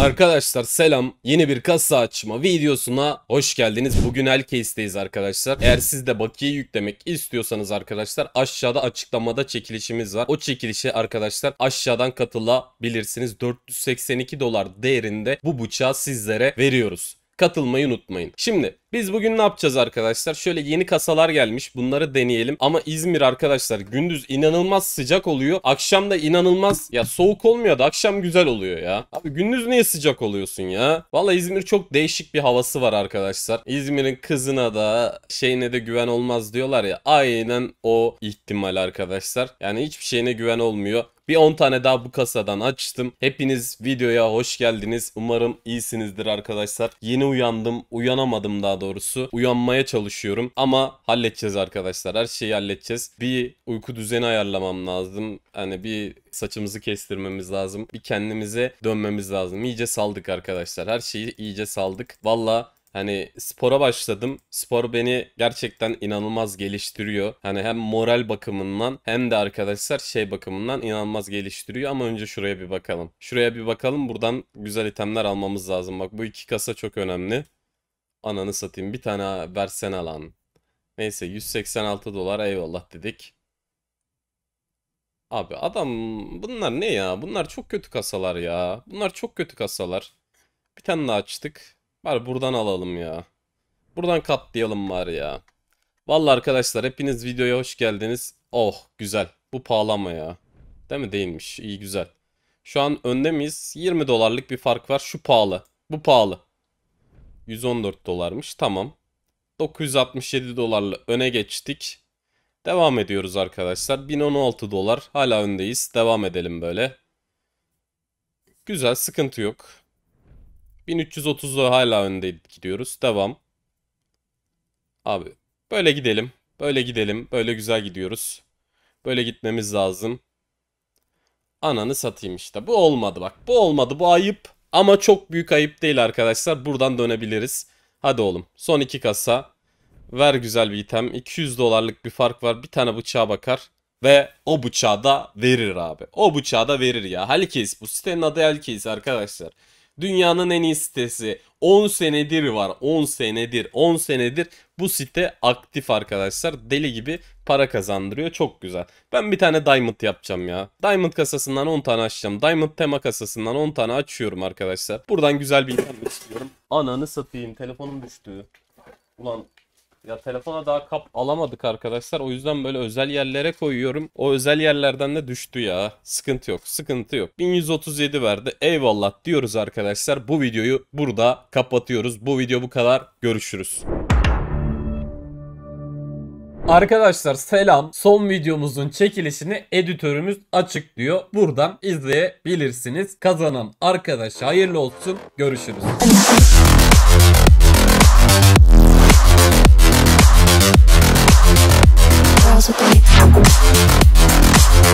Arkadaşlar selam. Yeni bir kasa açma videosuna hoş geldiniz. Bugün Elcase'deyiz arkadaşlar. Eğer siz de bakiye yüklemek istiyorsanız arkadaşlar aşağıda açıklamada çekilişimiz var. O çekilişe arkadaşlar aşağıdan katılabilirsiniz. 482 dolar değerinde bu bıçağı sizlere veriyoruz. Katılmayı unutmayın. Şimdi biz bugün ne yapacağız arkadaşlar? Şöyle yeni kasalar gelmiş. Bunları deneyelim. Ama İzmir arkadaşlar gündüz inanılmaz sıcak oluyor. Akşam da inanılmaz ya soğuk olmuyor da akşam güzel oluyor ya. Abi gündüz niye sıcak oluyorsun ya? Valla İzmir çok değişik bir havası var arkadaşlar. İzmir'in kızına da şeyine de güven olmaz diyorlar ya. Aynen o ihtimal arkadaşlar. Yani hiçbir şeyine güven olmuyor. Bir 10 tane daha bu kasadan açtım. Hepiniz videoya hoş geldiniz. Umarım iyisinizdir arkadaşlar. Yeni uyandım. Uyanamadım daha doğrusu doğrusu uyanmaya çalışıyorum. Ama halledeceğiz arkadaşlar. Her şeyi halledeceğiz. Bir uyku düzeni ayarlamam lazım. Hani bir saçımızı kestirmemiz lazım. Bir kendimize dönmemiz lazım. İyice saldık arkadaşlar. Her şeyi iyice saldık. Valla Hani spora başladım. Spor beni gerçekten inanılmaz geliştiriyor. Hani hem moral bakımından hem de arkadaşlar şey bakımından inanılmaz geliştiriyor. Ama önce şuraya bir bakalım. Şuraya bir bakalım. Buradan güzel itemler almamız lazım. Bak bu iki kasa çok önemli. Ananı satayım bir tane versene lan. Neyse 186 dolar eyvallah dedik. Abi adam bunlar ne ya? Bunlar çok kötü kasalar ya. Bunlar çok kötü kasalar. Bir tane daha açtık. Bari buradan alalım ya. Buradan katlayalım var ya. Valla arkadaşlar hepiniz videoya hoş geldiniz. Oh güzel. Bu pahalama ya. Değil mi? Değilmiş. İyi güzel. Şu an önde miyiz? 20 dolarlık bir fark var. Şu pahalı. Bu pahalı. 114 dolarmış. Tamam. 967 dolarla öne geçtik. Devam ediyoruz arkadaşlar. 1016 dolar. Hala öndeyiz. Devam edelim böyle. Güzel. Sıkıntı yok. 1330 dolar hala önde gidiyoruz. Devam. Abi böyle gidelim. Böyle gidelim. Böyle güzel gidiyoruz. Böyle gitmemiz lazım. Ananı satayım işte. Bu olmadı bak. Bu olmadı. Bu ayıp. Ama çok büyük ayıp değil arkadaşlar. Buradan dönebiliriz. Hadi oğlum. Son iki kasa. Ver güzel bir item. 200 dolarlık bir fark var. Bir tane bıçağa bakar. Ve o bıçağı da verir abi. O bıçağı da verir ya. Halkeys bu. Sitenin adı Halkeys arkadaşlar. Dünyanın en iyi sitesi. 10 senedir var. 10 senedir. 10 senedir bu site aktif arkadaşlar. Deli gibi para kazandırıyor. Çok güzel. Ben bir tane diamond yapacağım ya. Diamond kasasından 10 tane açacağım. Diamond tema kasasından 10 tane açıyorum arkadaşlar. Buradan güzel bir internet istiyorum. Ananı satayım. Telefonum düştü. Ulan ya telefona daha kap alamadık arkadaşlar. O yüzden böyle özel yerlere koyuyorum. O özel yerlerden de düştü ya. Sıkıntı yok. Sıkıntı yok. 1137 verdi. Eyvallah diyoruz arkadaşlar. Bu videoyu burada kapatıyoruz. Bu video bu kadar. Görüşürüz. Arkadaşlar selam. Son videomuzun çekilişini editörümüz açıklıyor. Buradan izleyebilirsiniz. Kazanan arkadaşa hayırlı olsun. Görüşürüz.